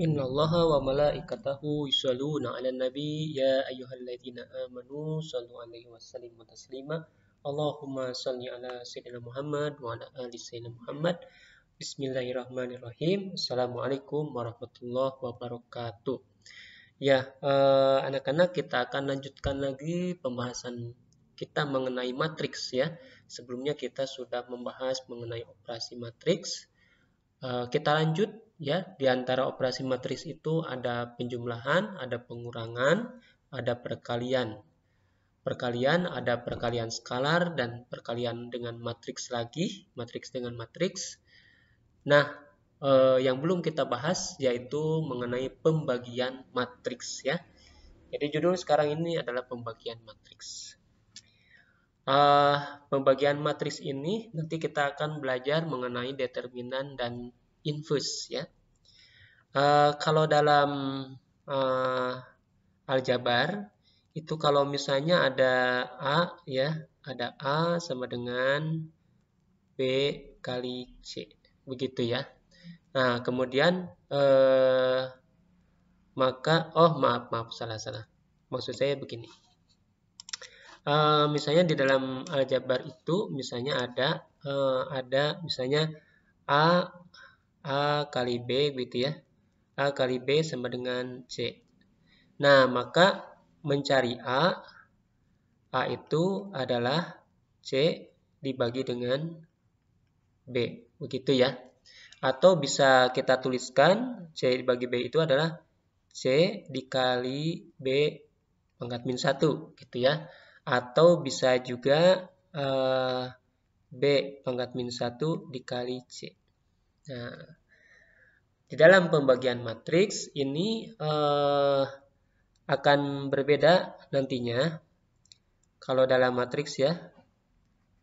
Innallaha wa malaikatahu yusalluna 'alan nabi ya ayyuhalladzina amanu sallu 'alaihi wa sallimu taslima. Allahumma salli ala sayyidina Muhammad wa ala ali sayyidina Muhammad. Bismillahirrahmanirrahim. Assalamualaikum warahmatullahi wabarakatuh. Ya, eh, anak-anak eh, anak -anak kita akan lanjutkan lagi pembahasan kita mengenai matriks ya. Sebelumnya kita sudah membahas mengenai operasi matriks Eh, kita lanjut ya di antara operasi matriks itu ada penjumlahan, ada pengurangan, ada perkalian. Perkalian ada perkalian skalar dan perkalian dengan matriks lagi, matriks dengan matriks. Nah, eh, yang belum kita bahas yaitu mengenai pembagian matriks ya. Jadi judul sekarang ini adalah pembagian matriks uh, pembagian matriks ini nanti kita akan belajar mengenai determinan dan infus ya. Uh, kalau dalam uh, aljabar itu kalau misalnya ada A ya, ada A sama dengan B kali C. Begitu ya. Nah, kemudian eh, maka oh maaf maaf salah salah. Maksud saya begini. Eh, misalnya di dalam aljabar itu misalnya ada uh, ada misalnya a a kali b gitu ya a kali b sama dengan c. Nah maka mencari a a itu adalah c dibagi dengan b begitu ya atau bisa kita tuliskan C dibagi B itu adalah C dikali B pangkat min satu, gitu ya atau bisa juga uh, B pangkat minus 1 dikali C. Nah, di dalam pembagian matriks ini uh, akan berbeda nantinya kalau dalam matriks ya.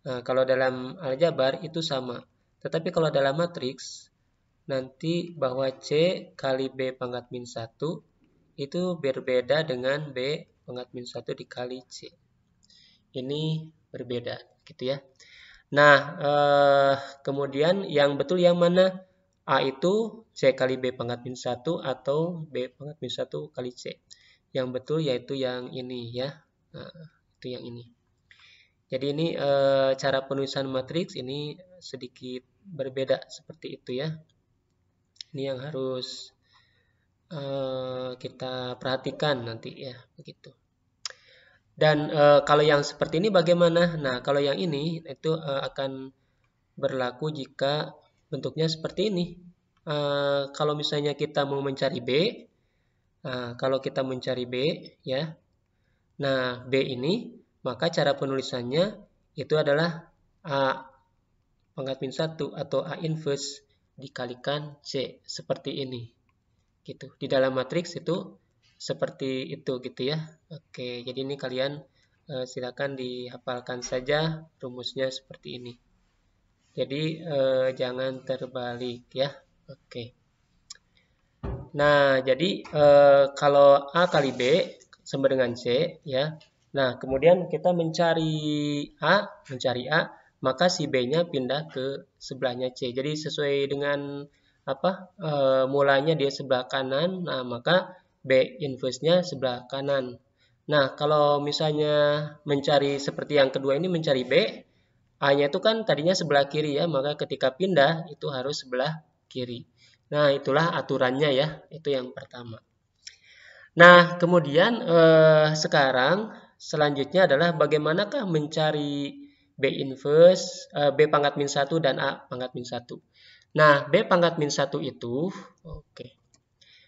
uh, kalau dalam aljabar itu sama. Tetapi kalau dalam matriks nanti bahwa C kali B pangkat minus 1 itu berbeda dengan B pangkat minus 1 dikali C ini berbeda gitu ya. Nah, eh, kemudian yang betul yang mana? A itu C kali B pangkat minus 1 atau B pangkat minus 1 kali C. Yang betul yaitu yang ini ya. Nah, itu yang ini. Jadi ini eh, cara penulisan matriks ini sedikit berbeda seperti itu ya. Ini yang harus eh, kita perhatikan nanti ya, begitu. Dan e, kalau yang seperti ini bagaimana? Nah, kalau yang ini itu e, akan berlaku jika bentuknya seperti ini. E, kalau misalnya kita mau mencari B, kalau kita mencari B, ya, nah B ini, maka cara penulisannya itu adalah A pangkat min 1 atau A inverse dikalikan C, seperti ini. gitu Di dalam matriks itu seperti itu gitu ya. Oke, jadi ini kalian uh, silakan dihafalkan saja rumusnya seperti ini. Jadi uh, jangan terbalik ya. Oke. Nah, jadi uh, kalau A kali B sama dengan C ya. Nah, kemudian kita mencari A, mencari A, maka si B-nya pindah ke sebelahnya C. Jadi sesuai dengan apa? E, mulanya dia sebelah kanan. Nah, maka B inverse-nya sebelah kanan. Nah, kalau misalnya mencari seperti yang kedua ini mencari B, A-nya itu kan tadinya sebelah kiri ya, maka ketika pindah itu harus sebelah kiri. Nah, itulah aturannya ya, itu yang pertama. Nah, kemudian eh, sekarang selanjutnya adalah bagaimanakah mencari B inverse, eh, B pangkat min 1 dan A pangkat min 1. Nah, B pangkat min 1 itu, oke, okay.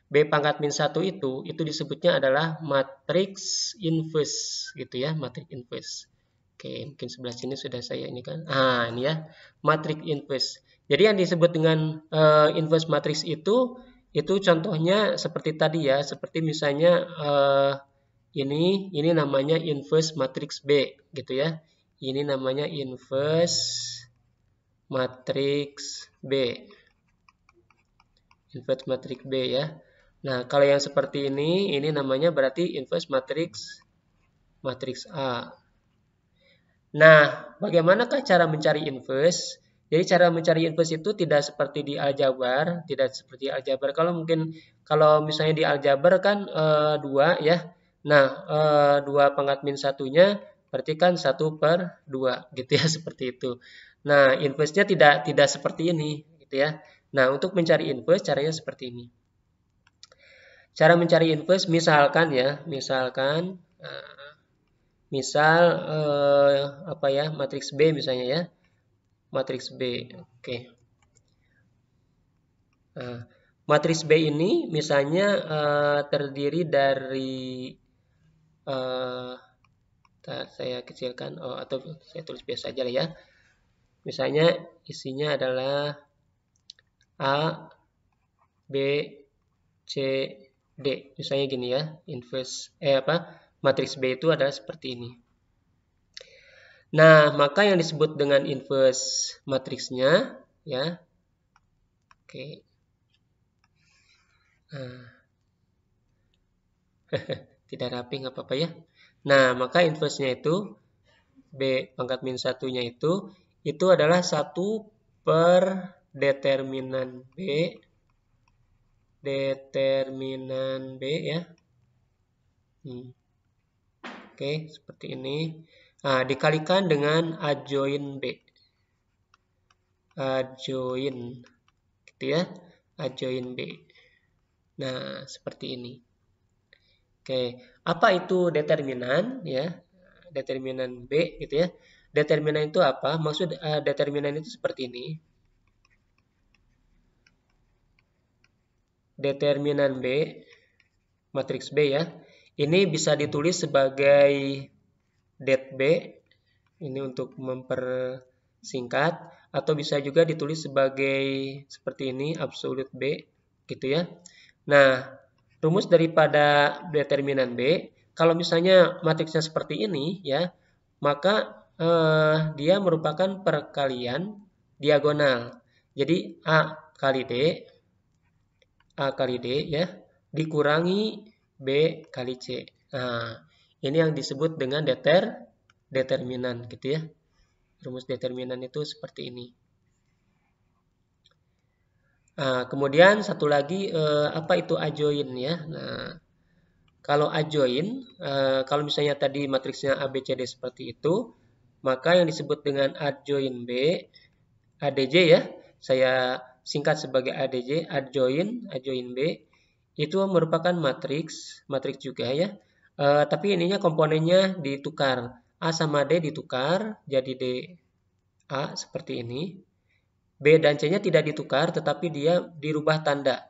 B pangkat min 1 itu, itu disebutnya adalah matriks inverse gitu ya, matriks inverse. Oke, mungkin sebelah sini sudah saya ini kan. Ah, ini ya, matriks inverse. Jadi yang disebut dengan uh, inverse matriks itu, itu contohnya seperti tadi ya, seperti misalnya uh, ini, ini namanya inverse matriks B gitu ya. Ini namanya inverse matriks B. Inverse matriks B ya. Nah, kalau yang seperti ini, ini namanya berarti inverse matrix matrix A. Nah, bagaimanakah cara mencari inverse? Jadi cara mencari inverse itu tidak seperti di aljabar, tidak seperti aljabar. Kalau mungkin kalau misalnya di aljabar kan e, dua ya. Nah, e, dua pangkat min satunya berarti kan satu per dua gitu ya seperti itu. Nah, inverse-nya tidak tidak seperti ini gitu ya. Nah, untuk mencari inverse caranya seperti ini. Cara mencari inverse misalkan ya, misalkan eh, misal eh, apa ya, matriks B misalnya ya. Matriks B. Oke. Okay. Nah, eh, matriks B ini misalnya eh, terdiri dari eh, saya kecilkan oh, atau saya tulis biasa aja lah ya. Misalnya isinya adalah A B C D. Misalnya gini ya, inverse eh apa? Matriks B itu adalah seperti ini. Nah, maka yang disebut dengan inverse matriksnya ya. Oke. Nah. Tidak rapi nggak apa-apa ya. Nah, maka inverse-nya itu B pangkat minus satunya itu itu adalah satu per determinan B determinan B ya. Hmm. Oke, okay, seperti ini. Nah, dikalikan dengan adjoin B. Adjoin. Gitu ya. Adjoin B. Nah, seperti ini. Oke, okay. apa itu determinan ya? Determinan B gitu ya. Determinan itu apa? Maksud uh, determinan itu seperti ini. determinan B, matriks B ya, ini bisa ditulis sebagai det B, ini untuk mempersingkat, atau bisa juga ditulis sebagai seperti ini, absolute B, gitu ya. Nah, rumus daripada determinan B, kalau misalnya matriksnya seperti ini ya, maka eh, dia merupakan perkalian diagonal. Jadi A kali D A kali D ya, dikurangi B kali C. Nah, ini yang disebut dengan deter determinan gitu ya. Rumus determinan itu seperti ini. Nah, kemudian satu lagi eh, apa itu adjoin ya. Nah, kalau adjoin, eh, kalau misalnya tadi matriksnya ABCD seperti itu, maka yang disebut dengan adjoin B, ADJ ya, saya singkat sebagai ADJ, adjoin, adjoin B, itu merupakan matriks, matriks juga ya. E, tapi ininya komponennya ditukar. A sama D ditukar, jadi D A seperti ini. B dan C-nya tidak ditukar, tetapi dia dirubah tanda.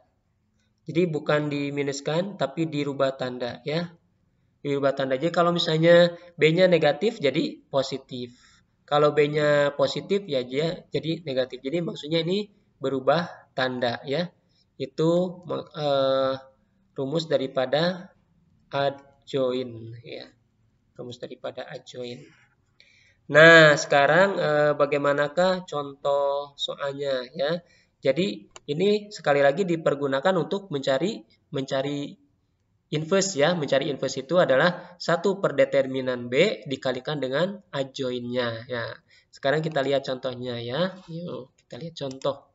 Jadi bukan diminuskan, tapi dirubah tanda ya. Dirubah tanda. aja kalau misalnya B-nya negatif, jadi positif. Kalau B-nya positif, ya dia jadi negatif. Jadi maksudnya ini berubah tanda ya. Itu uh, rumus daripada adjoin ya. Rumus daripada adjoin. Nah, sekarang uh, bagaimanakah contoh soalnya ya? Jadi ini sekali lagi dipergunakan untuk mencari mencari inverse ya. Mencari inverse itu adalah satu per determinan b dikalikan dengan adjoinnya ya. Sekarang kita lihat contohnya ya. Yuk, kita lihat contoh.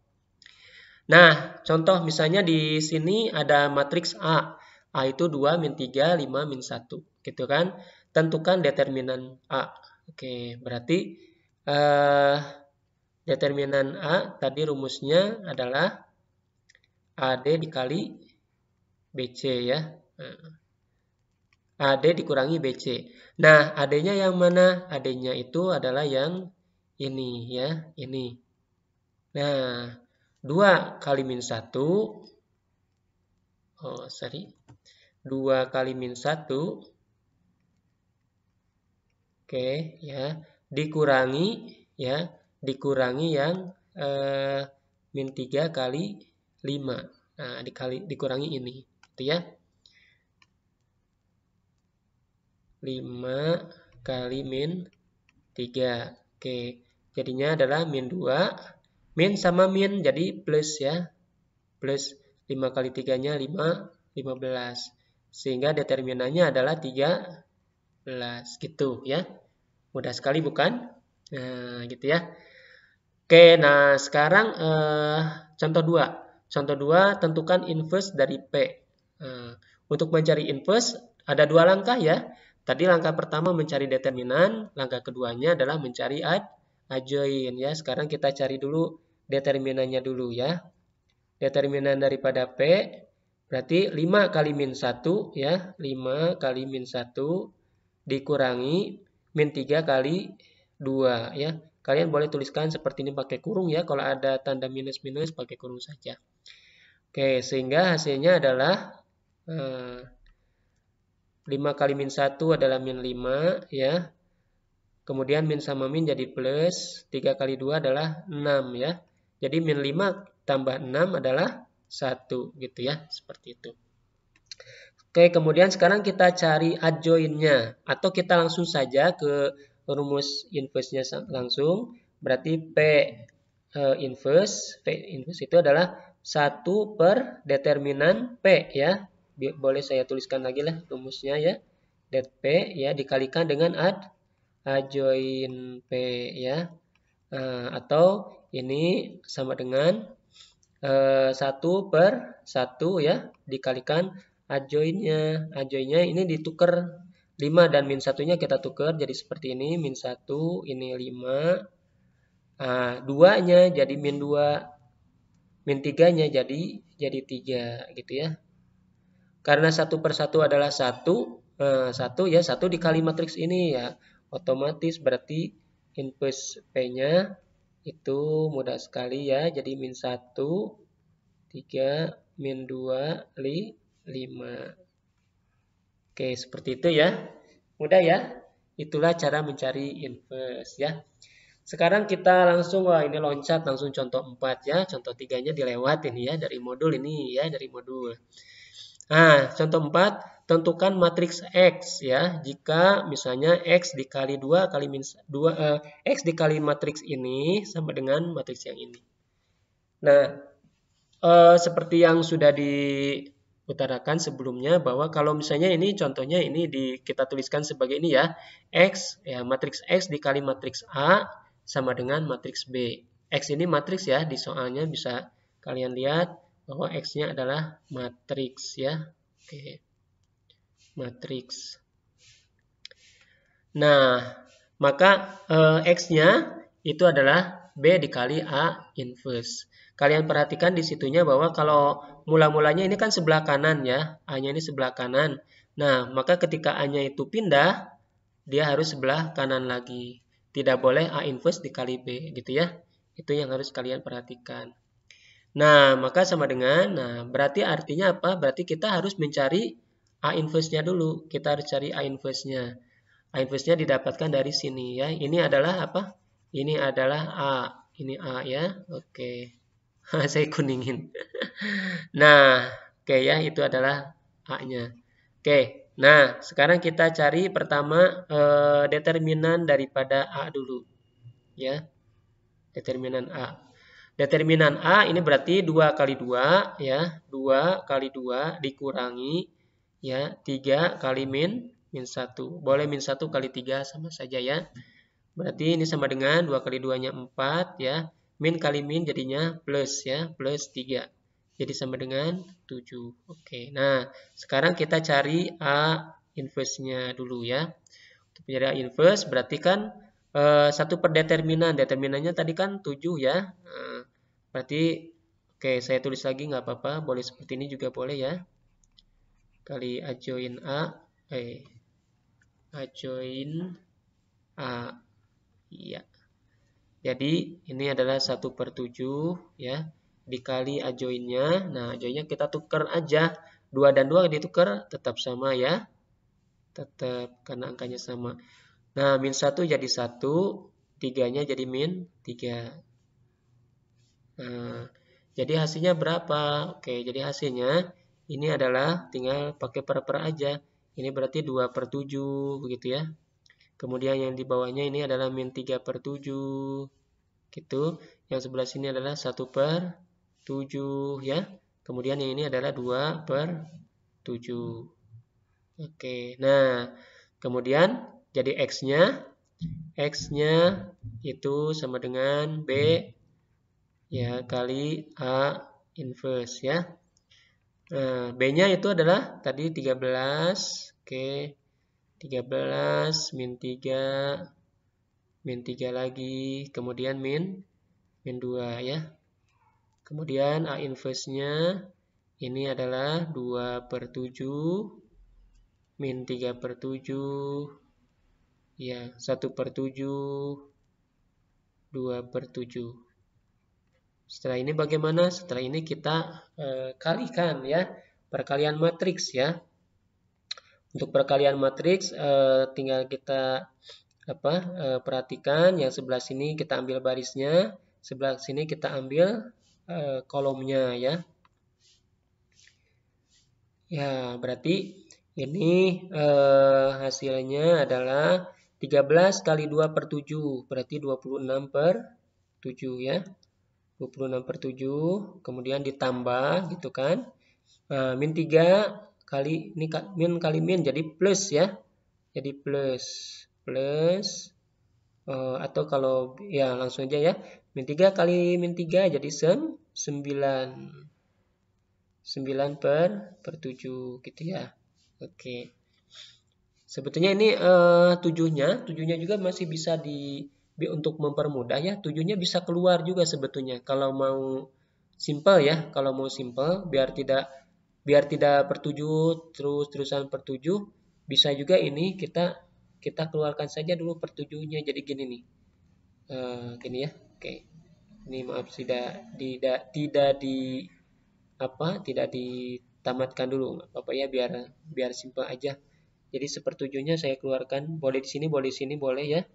Nah, contoh misalnya di sini ada matriks A. A itu 2, min 3, 5, min 1. Gitu kan? Tentukan determinan A. Oke, berarti eh, determinan A tadi rumusnya adalah AD dikali BC ya. AD nah, dikurangi BC. Nah, AD-nya yang mana? AD-nya itu adalah yang ini ya, ini. Nah, 2 kali min 1 oh sorry 2 kali min 1 oke okay, ya dikurangi ya dikurangi yang eh, min 3 kali 5 nah dikali dikurangi ini gitu ya 5 kali min 3 oke okay. jadinya adalah min 2 Min sama min jadi plus ya. Plus 5 kali 3-nya 5, 15. Sehingga determinannya adalah 13 gitu ya. Mudah sekali bukan? Nah, gitu ya. Oke, nah sekarang eh, contoh 2. Contoh 2 tentukan inverse dari P. Eh, untuk mencari inverse ada dua langkah ya. Tadi langkah pertama mencari determinan, langkah keduanya adalah mencari ad ajoin ya. Sekarang kita cari dulu determinannya dulu ya. Determinan daripada P berarti 5 kali min 1 ya. 5 kali min 1 dikurangi min 3 kali 2 ya. Kalian boleh tuliskan seperti ini pakai kurung ya. Kalau ada tanda minus-minus pakai kurung saja. Oke, sehingga hasilnya adalah eh, 5 kali min 1 adalah min 5 ya. Kemudian min sama min jadi plus. 3 kali 2 adalah 6 ya. Jadi min 5 tambah 6 adalah 1 gitu ya. Seperti itu. Oke, kemudian sekarang kita cari adjoinnya. Atau kita langsung saja ke rumus inverse-nya langsung. Berarti P uh, inverse, P inverse itu adalah 1 per determinan P ya. Boleh saya tuliskan lagi lah rumusnya ya. Det P ya dikalikan dengan adjoin. A eh, join P ya uh, atau ini sama dengan uh, eh, 1 per 1 ya dikalikan A joinnya A joinnya ini ditukar 5 dan min satunya kita tukar jadi seperti ini min 1 ini 5 nah, 2 nya jadi min 2 min 3 nya jadi jadi 3 gitu ya karena 1 per 1 adalah 1 1 satu ya 1 dikali matriks ini ya otomatis berarti inverse P-nya itu mudah sekali ya. Jadi min 1, 3, min 2, 5. Oke, seperti itu ya. Mudah ya. Itulah cara mencari inverse ya. Sekarang kita langsung, wah ini loncat langsung contoh 4 ya. Contoh 3-nya dilewatin ya, dari modul ini ya, dari modul. Nah, contoh 4, tentukan matriks X ya. Jika misalnya X dikali dua kali minus 2 uh, eh, X dikali matriks ini sama dengan matriks yang ini. Nah, uh, seperti yang sudah diutarakan sebelumnya bahwa kalau misalnya ini contohnya ini di, kita tuliskan sebagai ini ya. X ya matriks X dikali matriks A sama dengan matriks B. X ini matriks ya, di soalnya bisa kalian lihat bahwa X-nya adalah matriks ya. Oke matriks. Nah, maka e, X-nya itu adalah B dikali A inverse. Kalian perhatikan di situnya bahwa kalau mula-mulanya ini kan sebelah kanan ya, A-nya ini sebelah kanan. Nah, maka ketika A-nya itu pindah, dia harus sebelah kanan lagi. Tidak boleh A inverse dikali B gitu ya. Itu yang harus kalian perhatikan. Nah, maka sama dengan, nah berarti artinya apa? Berarti kita harus mencari A inverse-nya dulu. Kita harus cari A inverse-nya. A inverse-nya didapatkan dari sini ya. Ini adalah apa? Ini adalah A. Ini A ya. Oke. Saya kuningin. nah, oke okay, ya itu adalah A-nya. Oke. Okay. Nah, sekarang kita cari pertama eh, determinan daripada A dulu. Ya. Determinan A. Determinan A ini berarti 2 kali 2 ya. 2 kali 2 dikurangi ya 3 kali min min 1 boleh min 1 kali 3 sama saja ya berarti ini sama dengan 2 kali 2 nya 4 ya min kali min jadinya plus ya plus 3 jadi sama dengan 7 oke nah sekarang kita cari A inverse nya dulu ya untuk mencari A inverse berarti kan eh, satu e, per determinan determinannya tadi kan 7 ya e, berarti oke okay, saya tulis lagi nggak apa-apa boleh seperti ini juga boleh ya kali adjoin A eh adjoin A iya jadi ini adalah satu per tujuh ya dikali adjoinnya nah adjoinnya kita tuker aja dua dan 2 ditukar tetap sama ya tetap karena angkanya sama nah min satu jadi 1 tiganya jadi min tiga nah jadi hasilnya berapa? Oke, jadi hasilnya ini adalah tinggal pakai per per aja ini berarti 2 per 7 begitu ya kemudian yang di bawahnya ini adalah min 3 per 7 gitu yang sebelah sini adalah 1 per 7 ya kemudian yang ini adalah 2 per 7 oke nah kemudian jadi x nya x nya itu sama dengan B ya kali A inverse ya Nah, B-nya itu adalah tadi 13. Oke. 13 min 3 min 3 lagi, kemudian min min 2 ya. Kemudian A inverse-nya ini adalah 2 per 7 min 3 per 7 ya 1 per 7 2 per 7 setelah ini bagaimana? Setelah ini kita e, eh, kalikan ya perkalian matriks ya. Untuk perkalian matriks e, tinggal kita apa e, perhatikan yang sebelah sini kita ambil barisnya, sebelah sini kita ambil e, kolomnya ya. Ya, berarti ini e, hasilnya adalah 13 kali 2 per 7, berarti 26 per 7 ya. 26 per 7, kemudian ditambah gitu kan. Nah, min 3 kali, ini min kali min jadi plus ya. Jadi plus, plus, uh, atau kalau ya langsung aja ya. Min 3 kali min 3 jadi 9. 9 per, per 7 gitu ya. Oke. Sebetulnya ini uh, 7 nya juga masih bisa di untuk mempermudah ya tujuhnya bisa keluar juga sebetulnya kalau mau simple ya kalau mau simple biar tidak biar tidak pertujuh terus terusan pertujuh bisa juga ini kita kita keluarkan saja dulu pertujuhnya jadi gini nih uh, gini ya oke okay. ini maaf tidak tidak tidak di apa tidak ditamatkan dulu Gak apa-apa ya biar biar simple aja jadi sepertujuhnya saya keluarkan boleh di sini boleh di sini boleh ya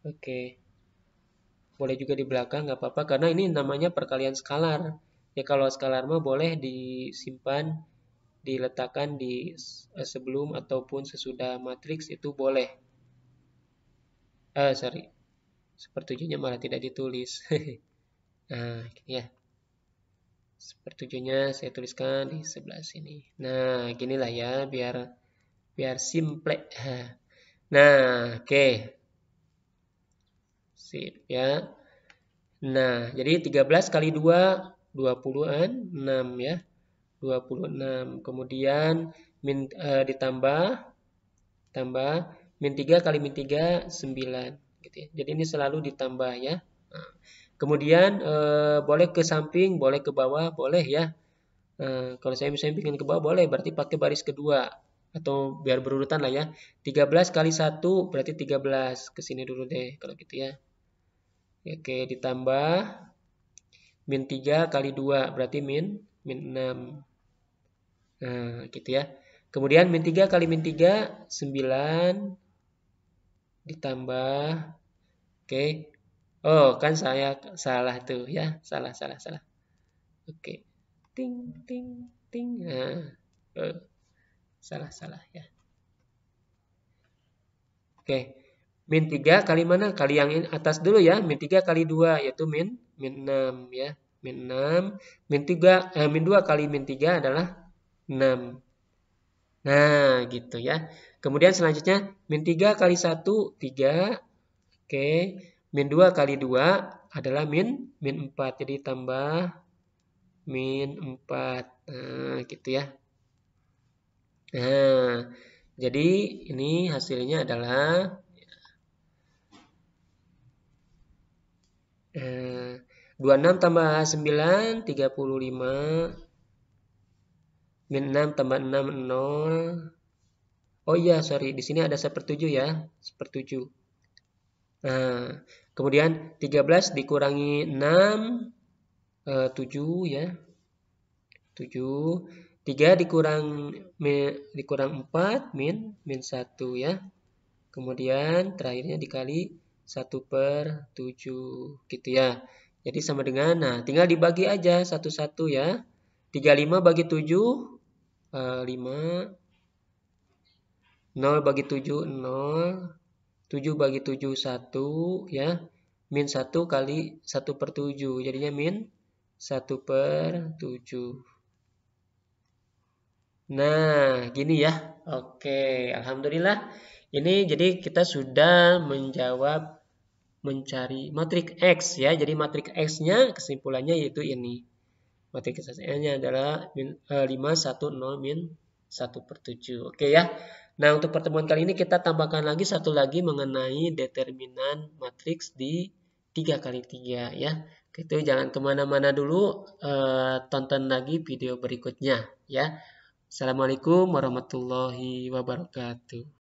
Oke. Boleh juga di belakang nggak apa-apa karena ini namanya perkalian skalar. Ya kalau skalar mah boleh disimpan diletakkan di eh, sebelum ataupun sesudah matriks itu boleh. Eh sorry. Sepertujuhnya malah tidak ditulis. nah, ya. Sepertujuhnya saya tuliskan di sebelah sini. Nah, ginilah ya biar biar simple. Nah, oke. Okay. Sip, ya. Nah, jadi 13 kali 2, 20-an, 6 ya. 26. Kemudian min, e, ditambah, tambah, min 3 kali min 3, 9. Gitu ya. Jadi ini selalu ditambah ya. Nah, kemudian e, boleh ke samping, boleh ke bawah, boleh ya. E, kalau saya misalnya bikin ke bawah boleh, berarti pakai baris kedua atau biar berurutan lah ya. 13 kali 1 berarti 13. Ke sini dulu deh kalau gitu ya. Ya, oke, ditambah min 3 kali 2, berarti min, min 6. Nah, gitu ya. Kemudian min 3 kali min 3, 9 ditambah, oke. Oh, kan saya salah tuh ya. Salah, salah, salah. Oke. Ting, ting, ting. Nah, oh, salah, salah ya. Oke min 3 kali mana? Kali yang atas dulu ya, min 3 kali 2 yaitu min min 6 ya. Min 6, min 3, eh, min 2 kali min 3 adalah 6. Nah, gitu ya. Kemudian selanjutnya, min 3 kali 1, 3. Oke, min 2 kali 2 adalah min min 4. Jadi tambah min 4. Nah, gitu ya. Nah, jadi ini hasilnya adalah 26 eh, tambah 9 35 min 6 tambah 6 0 oh iya sorry di sini ada 1 per 7 ya 1 per 7 nah kemudian 13 dikurangi 6 eh, 7 ya 7 3 dikurang min, dikurang 4 min min 1 ya. Kemudian terakhirnya dikali 1 per 7 gitu ya. Jadi sama dengan, nah tinggal dibagi aja satu-satu ya. 35 bagi 7, 5, 0 bagi 7, 0, 7 bagi 7, 1 ya. Min 1 kali 1 per 7, jadinya min 1 per 7. Nah, gini ya. Oke, Alhamdulillah. Ini jadi kita sudah menjawab mencari matriks X ya. Jadi matriks X-nya kesimpulannya yaitu ini. Matriks X-nya adalah 5, 1, 0, min 1 e, per 7. Oke ya. Nah untuk pertemuan kali ini kita tambahkan lagi satu lagi mengenai determinan matriks di 3 kali 3 ya. Itu jangan kemana-mana dulu, e, tonton lagi video berikutnya ya. Assalamualaikum warahmatullahi wabarakatuh.